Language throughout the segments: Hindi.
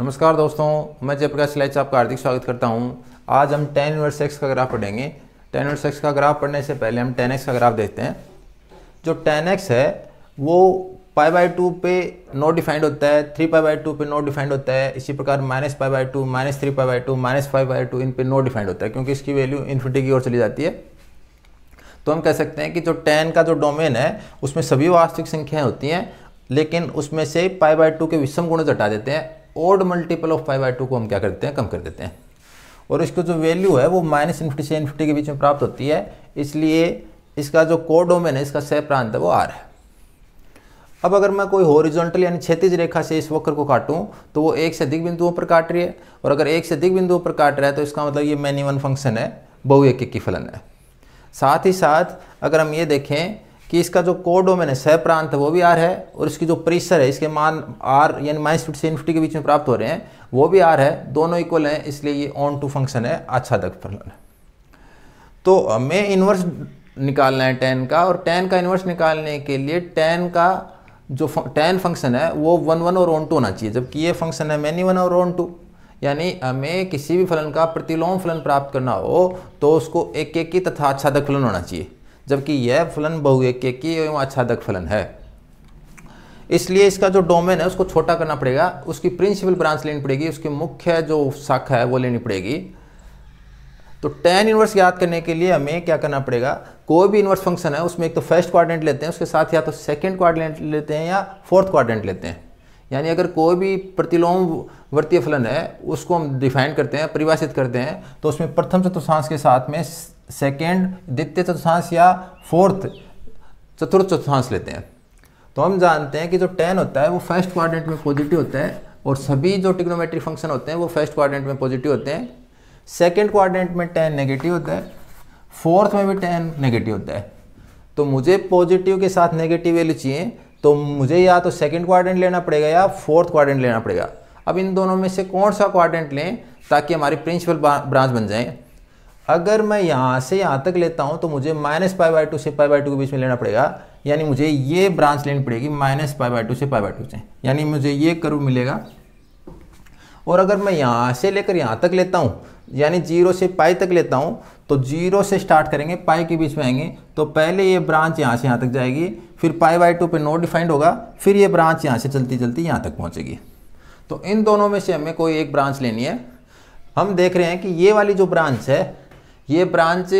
नमस्कार दोस्तों मैं जयप्रकाश लैच आपका हार्दिक स्वागत करता हूँ आज हम टेन इनवर्स एक्स का ग्राफ पढ़ेंगे टेन इनवर्स एक्स का ग्राफ पढ़ने से पहले हम टेन एक्स का ग्राफ देखते हैं जो टेन एक्स है वो पाई बाई टू पे नोट डिफाइंड होता है थ्री पाई बाई टू पे नोट डिफाइंड होता है इसी प्रकार minus pi by two minus three pi by two minus five by two इन पे नो डिफाइंड होता है क्योंकि इसकी वैल्यू इन्फिनिटी की ओर चली जाती है तो हम कह सकते हैं कि जो टेन का जो डोमेन है उसमें सभी वास्तविक संख्याएं होती हैं लेकिन उसमें से पाई बाई टू के विषम गुण हटा देते हैं odd multiple of five by two को हम क्या करते हैं कम कर देते हैं और इसको जो वैल्यू है वो माइनस इन्फिटी से इन्फिटी के बीच में प्राप्त होती है इसलिए इसका जो कोडोमेन है इसका सह प्रांत है वो आर है अब अगर मैं कोई होरिजोनटल यानी क्षैतिज रेखा से इस वक्र को काटूं तो वो एक से अधिक बिंदुओं पर काट रही है और अगर एक से अधिक बिंदुओं पर काट रहा है तो इसका मतलब ये वन फंक्शन है बहु एक की फलन है साथ ही साथ अगर हम ये देखें कि इसका जो कोडोमेन है सह प्रांत है वो भी आर है और इसकी जो परिसर है इसके मान आर यानी माइनस फिफ्टी से इनफिफ्टी के बीच में प्राप्त हो रहे हैं वो भी आर है दोनों इक्वल हैं इसलिए ये ऑन टू फंक्शन है अच्छा आच्छादक फलन है तो हमें इन्वर्स निकालना है टेन का और टेन का इन्वर्स निकालने के लिए टेन का जो टेन फंक्शन है वो वन वन और ऑन टू होना चाहिए जबकि ये फंक्शन है मैनी वन और ऑन टू यानी हमें किसी भी फलन का प्रतिलोम फलन प्राप्त करना हो तो उसको एक एक की तथा अच्छा आच्छादक फलन होना चाहिए जबकि यह फलन बहुएकीय की एवं आच्छादक फलन है इसलिए इसका जो डोमेन है उसको छोटा करना पड़ेगा उसकी प्रिंसिपल ब्रांच लेनी पड़ेगी उसकी मुख्य जो शाखा है वो लेनी पड़ेगी तो टेन इनवर्स याद करने के लिए हमें क्या करना पड़ेगा कोई भी इनवर्स फंक्शन है उसमें एक तो फर्स्ट क्वाड्रेंट लेते हैं उसके साथ या तो सेकंड क्वाड्रेंट लेते हैं या फोर्थ क्वाड्रेंट लेते हैं यानी अगर कोई भी प्रतिलोम वर्तीय फलन है उसको हम डिफाइन करते हैं परिभाषित करते हैं तो उसमें प्रथम चतुर्थांश के साथ में सेकेंड द्वितीय चतुर्थांश या फोर्थ चतुर्थ चतुर्थांश लेते हैं तो हम जानते हैं कि जो टेन होता है वो फर्स्ट क्वाड्रेंट में पॉजिटिव होता है और सभी जो टिग्नोमेट्रिक फंक्शन होते हैं वो फर्स्ट क्वाड्रेंट में पॉजिटिव होते हैं सेकेंड क्वाड्रेंट में टेन नेगेटिव होता है फोर्थ में भी टेन नेगेटिव होता है तो मुझे पॉजिटिव के साथ नेगेटिव वैल्यू चाहिए तो मुझे या तो सेकेंड क्वाड्रेंट लेना पड़ेगा या फोर्थ क्वाड्रेंट लेना पड़ेगा अब इन दोनों में से कौन सा क्वाड्रेंट लें ताकि हमारी प्रिंसिपल ब्रांच बन जाए अगर मैं यहाँ से यहाँ तक लेता हूँ तो मुझे माइनस पाई बाई टू से पाई बाई टू के बीच में लेना पड़ेगा यानी मुझे ये ब्रांच लेनी पड़ेगी माइनस पाई बाई टू से पाई बाई टू से यानी मुझे ये करूँ मिलेगा और अगर मैं यहाँ से लेकर यहाँ तक लेता हूँ यानी जीरो से पाई तक लेता हूँ तो जीरो से स्टार्ट करेंगे पाई के बीच में आएंगे तो पहले ये ब्रांच यहाँ से यहाँ तक जाएगी फिर पाई बाई टू पर नोट डिफाइंड होगा फिर ये ब्रांच यहाँ से चलती चलती यहाँ तक पहुँचेगी तो इन दोनों में से हमें कोई एक ब्रांच लेनी है हम देख रहे हैं कि ये वाली जो ब्रांच है ये ब्रांच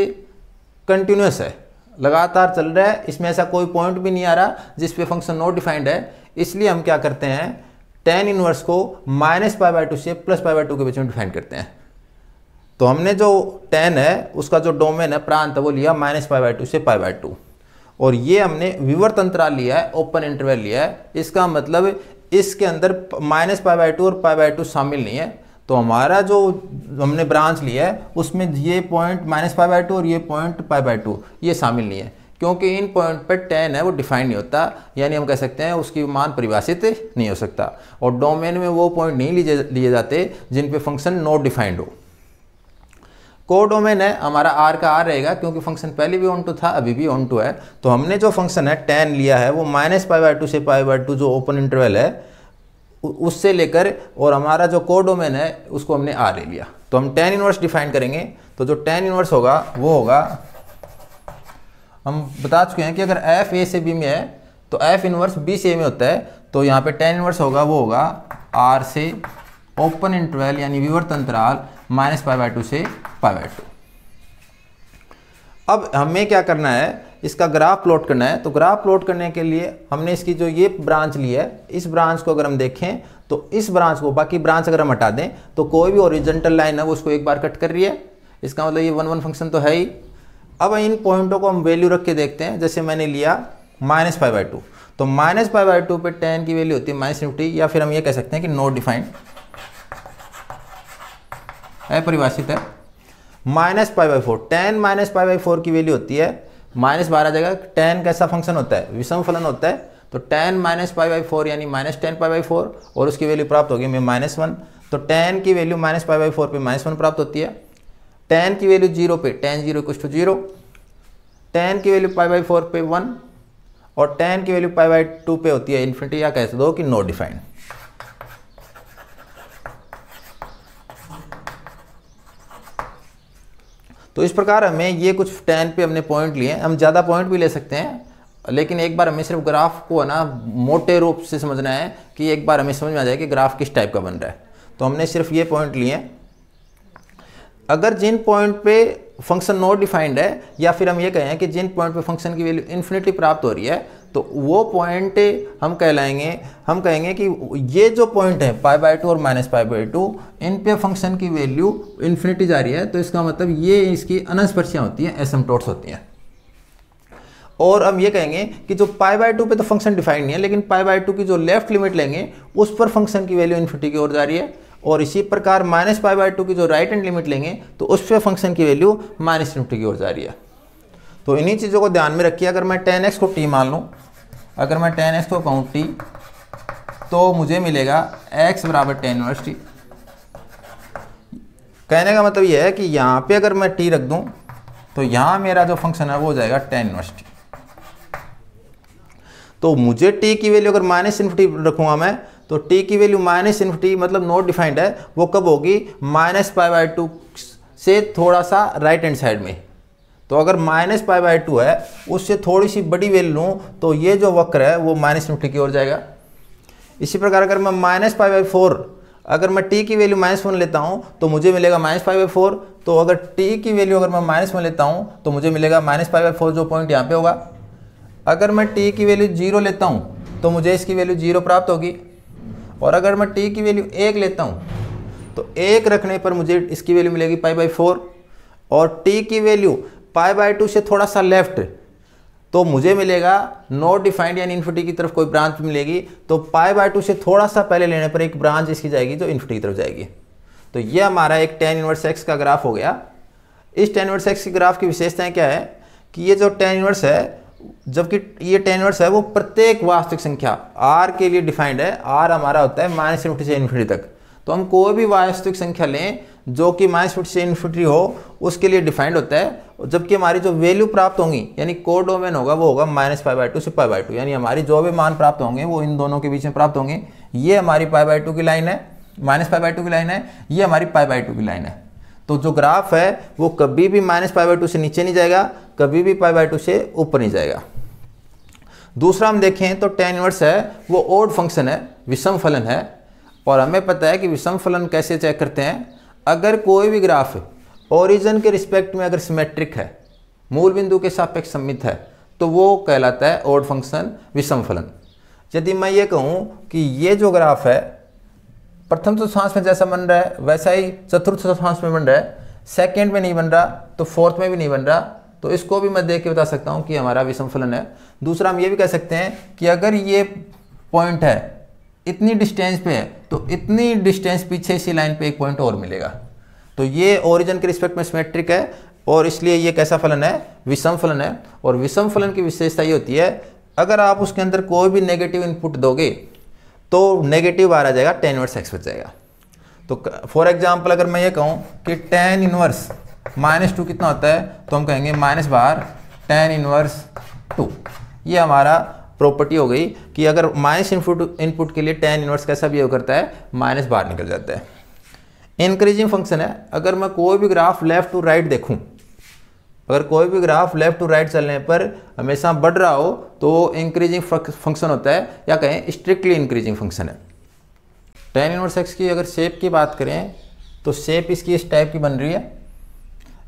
कंटिन्यूस है लगातार चल रहा है इसमें ऐसा कोई पॉइंट भी नहीं आ रहा जिस पे फंक्शन नॉट डिफाइंड है इसलिए हम क्या करते हैं टेन इनवर्स को माइनस पाई बाई टू से प्लस पाई बाई टू के बीच में डिफाइन करते हैं तो हमने जो टेन है उसका जो डोमेन है प्रांत है वो लिया माइनस पाई बाई टू से पाई बाई टू और ये हमने विवर्त अंतराल लिया है ओपन इंटरवल लिया है इसका मतलब इसके अंदर माइनस पाई बाई टू और पाई बाई टू शामिल नहीं है तो हमारा जो हमने ब्रांच लिया है उसमें ये point minus five by two और ये पॉइंट फाइव बाई टू ये शामिल नहीं है क्योंकि इन पॉइंट पर टेन है वो डिफाइन नहीं होता यानी हम कह सकते हैं उसकी मान परिभाषित नहीं हो सकता और डोमेन में वो पॉइंट नहीं लिए लिए जाते जिन पे फंक्शन नॉट डिफाइंड हो को डोमेन है हमारा आर का आर रहेगा क्योंकि फंक्शन पहले भी ऑन टू था अभी भी ऑन टू है तो हमने जो फंक्शन है टेन लिया है वो माइनस पाई बाई टू से पाई बाई टू जो ओपन इंटरवल है उससे लेकर और हमारा जो कोर डोमेन है उसको हमने आर ले लिया तो हम टेन इनवर्स डिफाइन करेंगे तो जो टेन इनवर्स होगा वो होगा हम बता चुके हैं कि अगर एफ ए से बी में है तो एफ इनवर्स बी से ए में होता है तो यहाँ पे टेन इनवर्स होगा वो होगा आर से ओपन इंटरवल यानी विवर्त अंतराल माइनस पाई बाय टू से पाई बाय टू अब हमें क्या करना है इसका ग्राफ प्लॉट करना है तो ग्राफ प्लॉट करने के लिए हमने इसकी जो ये ब्रांच ली है इस ब्रांच को अगर हम देखें तो इस ब्रांच को बाकी ब्रांच अगर हम हटा दें तो कोई भी ओरिजेंटल लाइन है वो उसको एक बार कट कर रही है इसका मतलब ये वन वन फंक्शन तो है ही अब इन पॉइंटों को हम वैल्यू रख के देखते हैं जैसे मैंने लिया माइनस फाइव बाई टू तो माइनस फाइव बाई टू पर टेन की वैल्यू होती है माइनस फिफ्टी या फिर हम ये कह सकते हैं कि नो डिफाइंड है परिभाषित है minus pi by four tan minus pi by four की वैल्यू होती है माइनस बारह जगह टेन कैसा फंक्शन होता है विषम फलन होता है तो tan minus pi by four यानी minus tan pi by four और उसकी वैल्यू प्राप्त होगी मैं माइनस वन तो टेन की value minus pi by four पर माइनस वन प्राप्त होती है टेन की वैल्यू जीरो पे टेन जीरो कुछ टू जीरो टेन की वैल्यू पाई बाई फोर पे वन और टेन की वैल्यू पाई बाई टू पे होती है इन्फिनिटी या कैसे दो कि नो डिफाइंड तो इस प्रकार हमें ये कुछ टेन पे हमने पॉइंट लिए हम ज़्यादा पॉइंट भी ले सकते हैं लेकिन एक बार हमें सिर्फ ग्राफ को है ना मोटे रूप से समझना है कि एक बार हमें समझ में आ जाए कि ग्राफ किस टाइप का बन रहा है तो हमने सिर्फ ये पॉइंट लिए अगर जिन पॉइंट पे फंक्शन नॉट डिफाइंड है या फिर हम ये कहें कि जिन पॉइंट पे फंक्शन की वैल्यू इन्फिनिटी प्राप्त हो रही है तो वो पॉइंट हम कहलाएंगे हम कहेंगे कि ये जो पॉइंट है पाई बाई टू और माइनस पाई बाई टू इन पे फंक्शन की वैल्यू इन्फिनिटी जा रही है तो इसका मतलब ये इसकी अनस्पर्शियाँ होती हैं एसमटोट्स होती हैं और हम ये कहेंगे कि जो पाई बाई टू पर तो फंक्शन डिफाइंड नहीं है लेकिन पाई बाई टू की जो लेफ्ट लिमिट लेंगे उस पर फंक्शन की वैल्यू इन्फिनिटी की ओर जा रही है और इसी प्रकार माइनस पाई बाई टू की जो राइट हैंड लिमिट लेंगे तो उस पर फंक्शन की वैल्यू माइनस इन्फिनिटी की ओर जा रही है तो इन्हीं चीज़ों को ध्यान में रखिए अगर मैं टेन एक्स को टी मान लूँ अगर मैं टेन एक्स को कहूँ टी तो मुझे मिलेगा एक्स बराबर टेन इनवर्स टी कहने का मतलब यह है कि यहाँ पे अगर मैं टी रख दूँ तो यहाँ मेरा जो फंक्शन है वो हो जाएगा टेन इनवर्स टी तो मुझे टी की वैल्यू अगर माइनस इन्फिटी रखूँगा मैं तो टी की वैल्यू माइनस इन्फिटी मतलब नॉट डिफाइंड है वो कब होगी माइनस पाई बाई टू से थोड़ा सा राइट हैंड साइड में तो अगर माइनस पाई बाई टू है उससे थोड़ी सी बड़ी वैल्यू लूँ तो ये जो वक्र है वो माइनस निफ्टी की ओर जाएगा इसी प्रकार अगर मैं माइनस पाई बाई फोर अगर मैं टी की वैल्यू माइनस वन लेता हूँ तो मुझे मिलेगा माइनस फाइव बाई फोर तो अगर टी की वैल्यू अगर मैं माइनस वन लेता हूँ तो मुझे मिलेगा माइनस फाइव बाई फोर जो पॉइंट यहाँ पे होगा अगर मैं टी की वैल्यू जीरो लेता हूँ तो मुझे इसकी वैल्यू जीरो प्राप्त होगी और अगर मैं टी की वैल्यू एक लेता हूँ तो एक रखने पर मुझे इसकी वैल्यू मिलेगी पाई बाई फोर और टी की वैल्यू पाई बाय टू से थोड़ा सा लेफ्ट तो मुझे मिलेगा नॉट डिफाइंड यानी इन्फिटी की तरफ कोई ब्रांच मिलेगी तो पाई बाय टू से थोड़ा सा पहले लेने पर एक ब्रांच इसकी जाएगी जो इन्फिटी की तरफ जाएगी तो ये हमारा एक टेन इनवर्स एक्स का ग्राफ हो गया इस टेन इनवर्स एक्स के ग्राफ की विशेषताएं क्या है कि ये जो टेन इनवर्स है जबकि ये टेन इनवर्स है वो प्रत्येक वास्तविक संख्या आर के लिए डिफाइंड है आर हमारा होता है माइनस इन्फिटी से इन्फिटी तक तो हम कोई भी वास्तविक संख्या लें जो कि माइनस फिफ्टी से इन्फिटी हो उसके लिए डिफाइंड होता है जबकि हमारी जो वैल्यू प्राप्त होंगी यानी कोर डोमेन होगा वो होगा माइनस फाइव बाई टू से पाई बाई टू यानी हमारी जो भी मान प्राप्त होंगे वो इन दोनों के बीच में प्राप्त होंगे ये हमारी पाई बाई टू की लाइन है माइनस फाइव बाई टू की लाइन है ये हमारी पाई बाई टू की लाइन है तो जो ग्राफ है वो कभी भी माइनस फाइव बाई टू से नीचे नहीं जाएगा कभी भी पाई बाई टू से ऊपर नहीं जाएगा दूसरा हम देखें तो टेन इनवर्स है वो ओड फंक्शन है विषम फलन है और हमें पता है कि विषम फलन कैसे चेक करते हैं अगर कोई भी ग्राफ ओरिजन के रिस्पेक्ट में अगर सिमेट्रिक है मूल बिंदु के सापेक्ष सम्मित है तो वो कहलाता है ओड फंक्शन विषम फलन यदि मैं ये कहूँ कि ये जो ग्राफ है प्रथम चतुर्थांश तो में जैसा बन रहा है वैसा ही चतुर्थ चतुर्थांश में बन रहा है सेकेंड में नहीं बन रहा तो फोर्थ में भी नहीं बन रहा तो इसको भी मैं देख के बता सकता हूँ कि हमारा विषम फलन है दूसरा हम ये भी कह सकते हैं कि अगर ये पॉइंट है इतनी डिस्टेंस पे है तो इतनी डिस्टेंस पीछे इसी लाइन पे एक पॉइंट और मिलेगा तो ये ओरिजन के रिस्पेक्ट में सिमेट्रिक है और इसलिए ये कैसा फलन है विषम फलन है और विषम फलन की विशेषता ये होती है अगर आप उसके अंदर कोई भी नेगेटिव इनपुट दोगे तो नेगेटिव आ जाएगा टेन इनवर्स एक्स बच जाएगा तो फॉर एग्जाम्पल अगर मैं ये कहूँ कि टेन इनवर्स माइनस टू कितना होता है तो हम कहेंगे minus bar tan inverse two ये हमारा प्रॉपर्टी हो गई कि अगर माइनस इनपुट इनपुट के लिए टेन इनवर्स कैसा हो करता है माइनस बार निकल जाता है इंक्रीजिंग फंक्शन है अगर मैं कोई भी ग्राफ लेफ्ट टू राइट देखूं अगर कोई भी ग्राफ लेफ्ट टू राइट चलने पर हमेशा बढ़ रहा हो तो इंक्रीजिंग फंक्शन होता है या कहें स्ट्रिक्टली इंक्रीजिंग फंक्शन है टेन इनवर्स एक्स की अगर शेप की बात करें तो शेप इसकी इस टाइप की बन रही है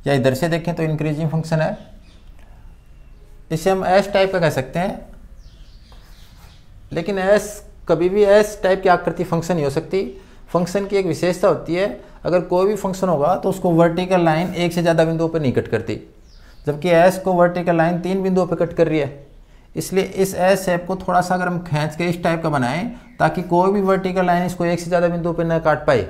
या इधर से देखें तो इंक्रीजिंग फंक्शन है इसे हम एस टाइप का कह सकते हैं लेकिन एस कभी भी एस टाइप की आकृति फंक्शन नहीं हो सकती फंक्शन की एक विशेषता होती है अगर कोई भी फंक्शन होगा तो उसको वर्टिकल लाइन एक से ज़्यादा बिंदुओं पर नहीं कट करती जबकि एस को वर्टिकल लाइन तीन बिंदुओं पर कट कर रही है इसलिए इस एस शेप को थोड़ा सा अगर हम खींच के इस टाइप का बनाएं ताकि कोई भी वर्टिकल लाइन इसको एक से ज़्यादा बिंदुओं पर न काट पाए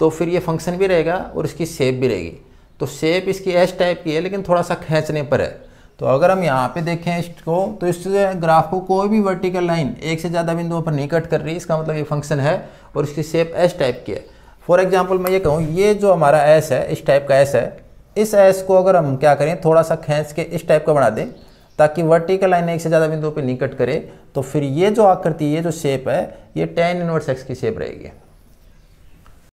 तो फिर ये फंक्शन भी रहेगा और इसकी शेप भी रहेगी तो शेप इसकी एस टाइप की है लेकिन थोड़ा सा खींचने पर है तो अगर हम यहाँ पे देखें इसको तो इस ग्राफ को कोई भी वर्टिकल लाइन एक से ज़्यादा बिंदुओं पर नहीं कट कर रही इसका मतलब ये फंक्शन है और इसकी शेप एस टाइप की है फॉर एग्जाम्पल मैं ये कहूँ ये जो हमारा एस है इस टाइप का एस है इस एस को अगर हम क्या करें थोड़ा सा खींच के इस टाइप का बना दें ताकि वर्टिकल लाइन एक से ज़्यादा बिंदुओं पर नहीं कट करे तो फिर ये जो आकृति ये जो शेप है ये टेन इनवर्स एक्स की शेप रहेगी